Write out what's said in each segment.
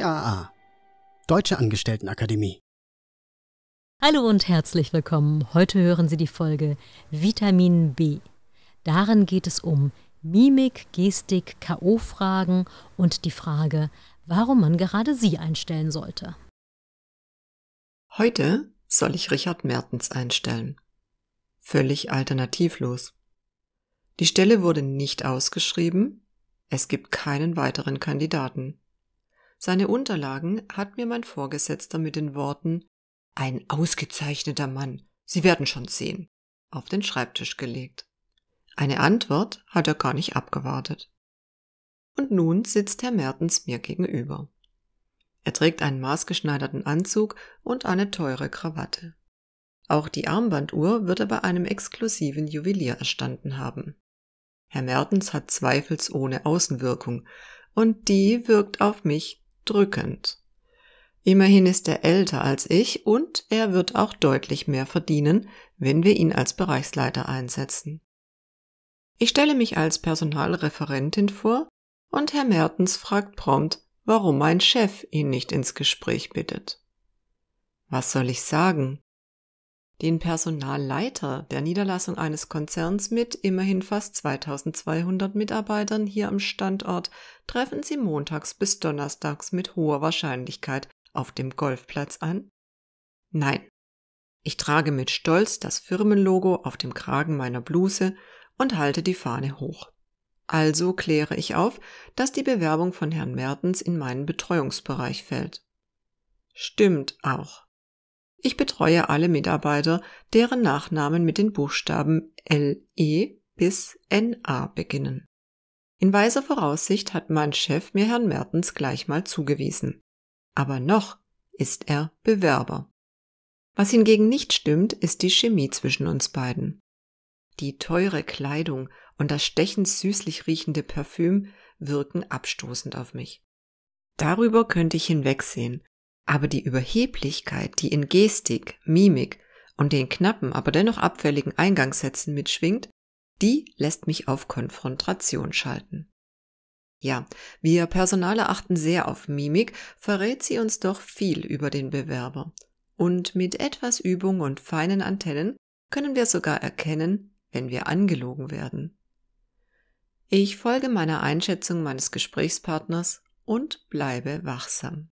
DAA Deutsche Angestelltenakademie. Hallo und herzlich willkommen. Heute hören Sie die Folge Vitamin B. Darin geht es um Mimik, Gestik, KO-Fragen und die Frage, warum man gerade Sie einstellen sollte. Heute soll ich Richard Mertens einstellen. Völlig alternativlos. Die Stelle wurde nicht ausgeschrieben. Es gibt keinen weiteren Kandidaten. Seine Unterlagen hat mir mein Vorgesetzter mit den Worten Ein ausgezeichneter Mann, Sie werden schon sehen, auf den Schreibtisch gelegt. Eine Antwort hat er gar nicht abgewartet. Und nun sitzt Herr Mertens mir gegenüber. Er trägt einen maßgeschneiderten Anzug und eine teure Krawatte. Auch die Armbanduhr wird er bei einem exklusiven Juwelier erstanden haben. Herr Mertens hat zweifelsohne Außenwirkung, und die wirkt auf mich drückend. Immerhin ist er älter als ich und er wird auch deutlich mehr verdienen, wenn wir ihn als Bereichsleiter einsetzen. Ich stelle mich als Personalreferentin vor und Herr Mertens fragt prompt, warum mein Chef ihn nicht ins Gespräch bittet. Was soll ich sagen? den Personalleiter der Niederlassung eines Konzerns mit immerhin fast 2200 Mitarbeitern hier am Standort treffen Sie montags bis donnerstags mit hoher Wahrscheinlichkeit auf dem Golfplatz an? Nein. Ich trage mit Stolz das Firmenlogo auf dem Kragen meiner Bluse und halte die Fahne hoch. Also kläre ich auf, dass die Bewerbung von Herrn Mertens in meinen Betreuungsbereich fällt. Stimmt auch. Ich betreue alle Mitarbeiter, deren Nachnamen mit den Buchstaben LE bis NA beginnen. In weiser Voraussicht hat mein Chef mir Herrn Mertens gleich mal zugewiesen. Aber noch ist er Bewerber. Was hingegen nicht stimmt, ist die Chemie zwischen uns beiden. Die teure Kleidung und das stechend süßlich riechende Parfüm wirken abstoßend auf mich. Darüber könnte ich hinwegsehen, aber die Überheblichkeit, die in Gestik, Mimik und den knappen, aber dennoch abfälligen Eingangssätzen mitschwingt, die lässt mich auf Konfrontation schalten. Ja, wir Personale achten sehr auf Mimik, verrät sie uns doch viel über den Bewerber. Und mit etwas Übung und feinen Antennen können wir sogar erkennen, wenn wir angelogen werden. Ich folge meiner Einschätzung meines Gesprächspartners und bleibe wachsam.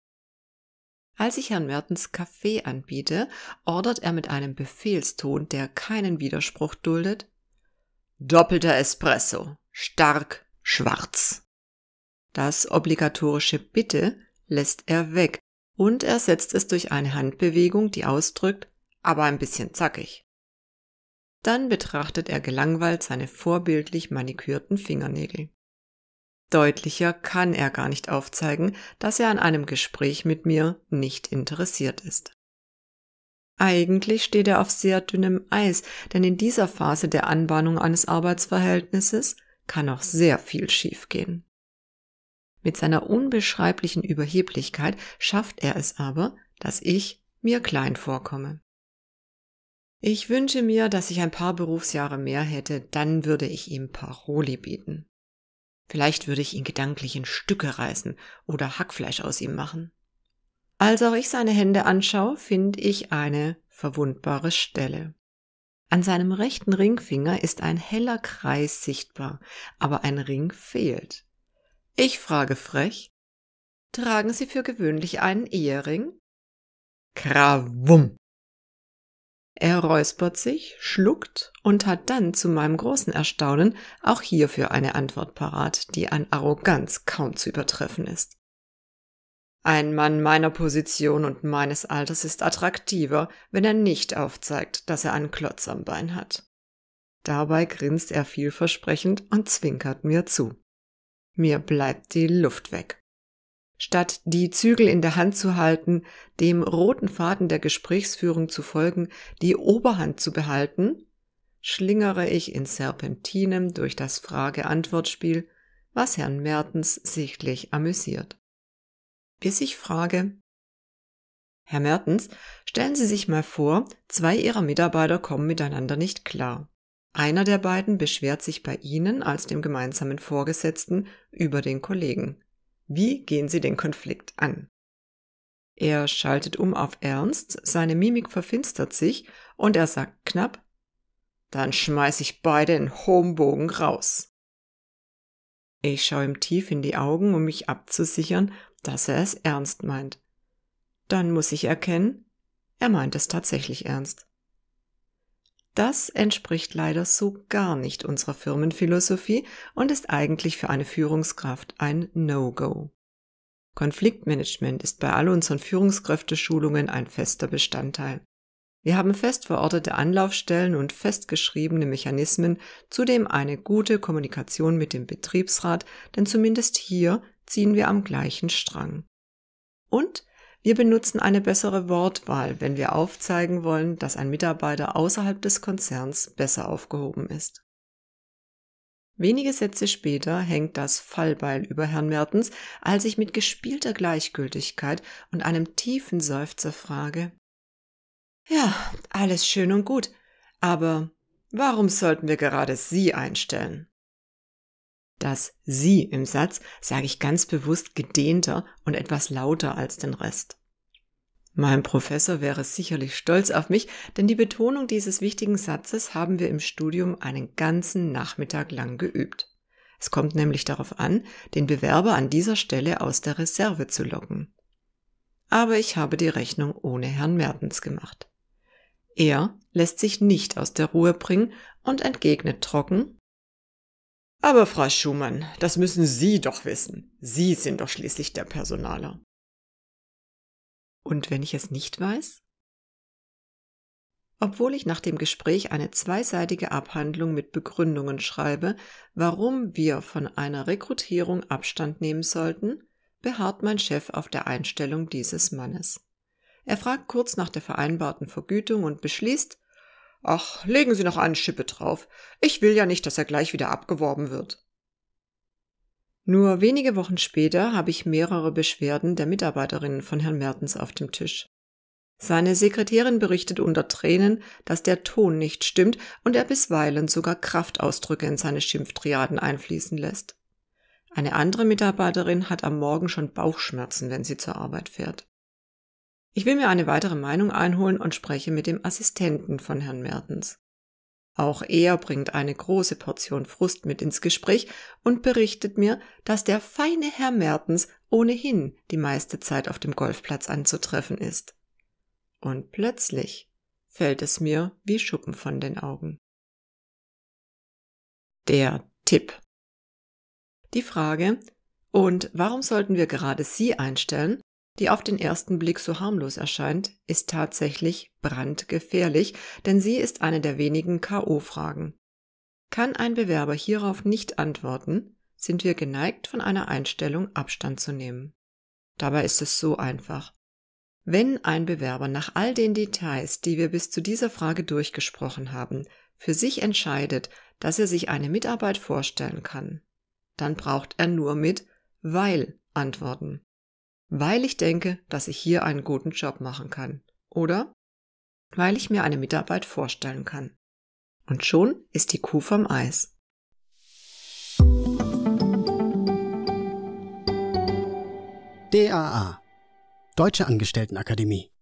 Als ich Herrn Mertens Kaffee anbiete, ordert er mit einem Befehlston, der keinen Widerspruch duldet. Doppelter Espresso. Stark schwarz. Das obligatorische Bitte lässt er weg und ersetzt es durch eine Handbewegung, die ausdrückt, aber ein bisschen zackig. Dann betrachtet er gelangweilt seine vorbildlich manikürten Fingernägel. Deutlicher kann er gar nicht aufzeigen, dass er an einem Gespräch mit mir nicht interessiert ist. Eigentlich steht er auf sehr dünnem Eis, denn in dieser Phase der Anbahnung eines Arbeitsverhältnisses kann auch sehr viel schiefgehen. Mit seiner unbeschreiblichen Überheblichkeit schafft er es aber, dass ich mir klein vorkomme. Ich wünsche mir, dass ich ein paar Berufsjahre mehr hätte, dann würde ich ihm Paroli bieten. Vielleicht würde ich ihn gedanklich in Stücke reißen oder Hackfleisch aus ihm machen. Als auch ich seine Hände anschaue, finde ich eine verwundbare Stelle. An seinem rechten Ringfinger ist ein heller Kreis sichtbar, aber ein Ring fehlt. Ich frage frech, tragen Sie für gewöhnlich einen Ehering? Krawum! Er räuspert sich, schluckt und hat dann zu meinem großen Erstaunen auch hierfür eine Antwort parat, die an Arroganz kaum zu übertreffen ist. Ein Mann meiner Position und meines Alters ist attraktiver, wenn er nicht aufzeigt, dass er einen Klotz am Bein hat. Dabei grinst er vielversprechend und zwinkert mir zu. Mir bleibt die Luft weg. Statt die Zügel in der Hand zu halten, dem roten Faden der Gesprächsführung zu folgen, die Oberhand zu behalten, schlingere ich in Serpentinem durch das Frage-Antwort-Spiel, was Herrn Mertens sichtlich amüsiert. Bis ich frage, Herr Mertens, stellen Sie sich mal vor, zwei Ihrer Mitarbeiter kommen miteinander nicht klar. Einer der beiden beschwert sich bei Ihnen als dem gemeinsamen Vorgesetzten über den Kollegen. Wie gehen Sie den Konflikt an? Er schaltet um auf Ernst, seine Mimik verfinstert sich und er sagt knapp, dann schmeiß ich beide in hohem Bogen raus. Ich schaue ihm tief in die Augen, um mich abzusichern, dass er es ernst meint. Dann muss ich erkennen, er meint es tatsächlich ernst. Das entspricht leider so gar nicht unserer Firmenphilosophie und ist eigentlich für eine Führungskraft ein No-Go. Konfliktmanagement ist bei all unseren Führungskräfteschulungen ein fester Bestandteil. Wir haben fest verortete Anlaufstellen und festgeschriebene Mechanismen, zudem eine gute Kommunikation mit dem Betriebsrat, denn zumindest hier ziehen wir am gleichen Strang. Und wir benutzen eine bessere Wortwahl, wenn wir aufzeigen wollen, dass ein Mitarbeiter außerhalb des Konzerns besser aufgehoben ist. Wenige Sätze später hängt das Fallbeil über Herrn Mertens, als ich mit gespielter Gleichgültigkeit und einem tiefen Seufzer frage Ja, alles schön und gut, aber warum sollten wir gerade Sie einstellen? Das Sie im Satz sage ich ganz bewusst gedehnter und etwas lauter als den Rest. Mein Professor wäre sicherlich stolz auf mich, denn die Betonung dieses wichtigen Satzes haben wir im Studium einen ganzen Nachmittag lang geübt. Es kommt nämlich darauf an, den Bewerber an dieser Stelle aus der Reserve zu locken. Aber ich habe die Rechnung ohne Herrn Mertens gemacht. Er lässt sich nicht aus der Ruhe bringen und entgegnet trocken, aber Frau Schumann, das müssen Sie doch wissen. Sie sind doch schließlich der Personaler. Und wenn ich es nicht weiß? Obwohl ich nach dem Gespräch eine zweiseitige Abhandlung mit Begründungen schreibe, warum wir von einer Rekrutierung Abstand nehmen sollten, beharrt mein Chef auf der Einstellung dieses Mannes. Er fragt kurz nach der vereinbarten Vergütung und beschließt, Ach, legen Sie noch eine Schippe drauf. Ich will ja nicht, dass er gleich wieder abgeworben wird. Nur wenige Wochen später habe ich mehrere Beschwerden der Mitarbeiterinnen von Herrn Mertens auf dem Tisch. Seine Sekretärin berichtet unter Tränen, dass der Ton nicht stimmt und er bisweilen sogar Kraftausdrücke in seine Schimpftriaden einfließen lässt. Eine andere Mitarbeiterin hat am Morgen schon Bauchschmerzen, wenn sie zur Arbeit fährt. Ich will mir eine weitere Meinung einholen und spreche mit dem Assistenten von Herrn Mertens. Auch er bringt eine große Portion Frust mit ins Gespräch und berichtet mir, dass der feine Herr Mertens ohnehin die meiste Zeit auf dem Golfplatz anzutreffen ist. Und plötzlich fällt es mir wie Schuppen von den Augen. Der Tipp. Die Frage, und warum sollten wir gerade Sie einstellen, die auf den ersten Blick so harmlos erscheint, ist tatsächlich brandgefährlich, denn sie ist eine der wenigen KO-Fragen. Kann ein Bewerber hierauf nicht antworten, sind wir geneigt, von einer Einstellung Abstand zu nehmen. Dabei ist es so einfach. Wenn ein Bewerber nach all den Details, die wir bis zu dieser Frage durchgesprochen haben, für sich entscheidet, dass er sich eine Mitarbeit vorstellen kann, dann braucht er nur mit weil antworten weil ich denke, dass ich hier einen guten Job machen kann oder weil ich mir eine Mitarbeit vorstellen kann. Und schon ist die Kuh vom Eis. DAA Deutsche Angestelltenakademie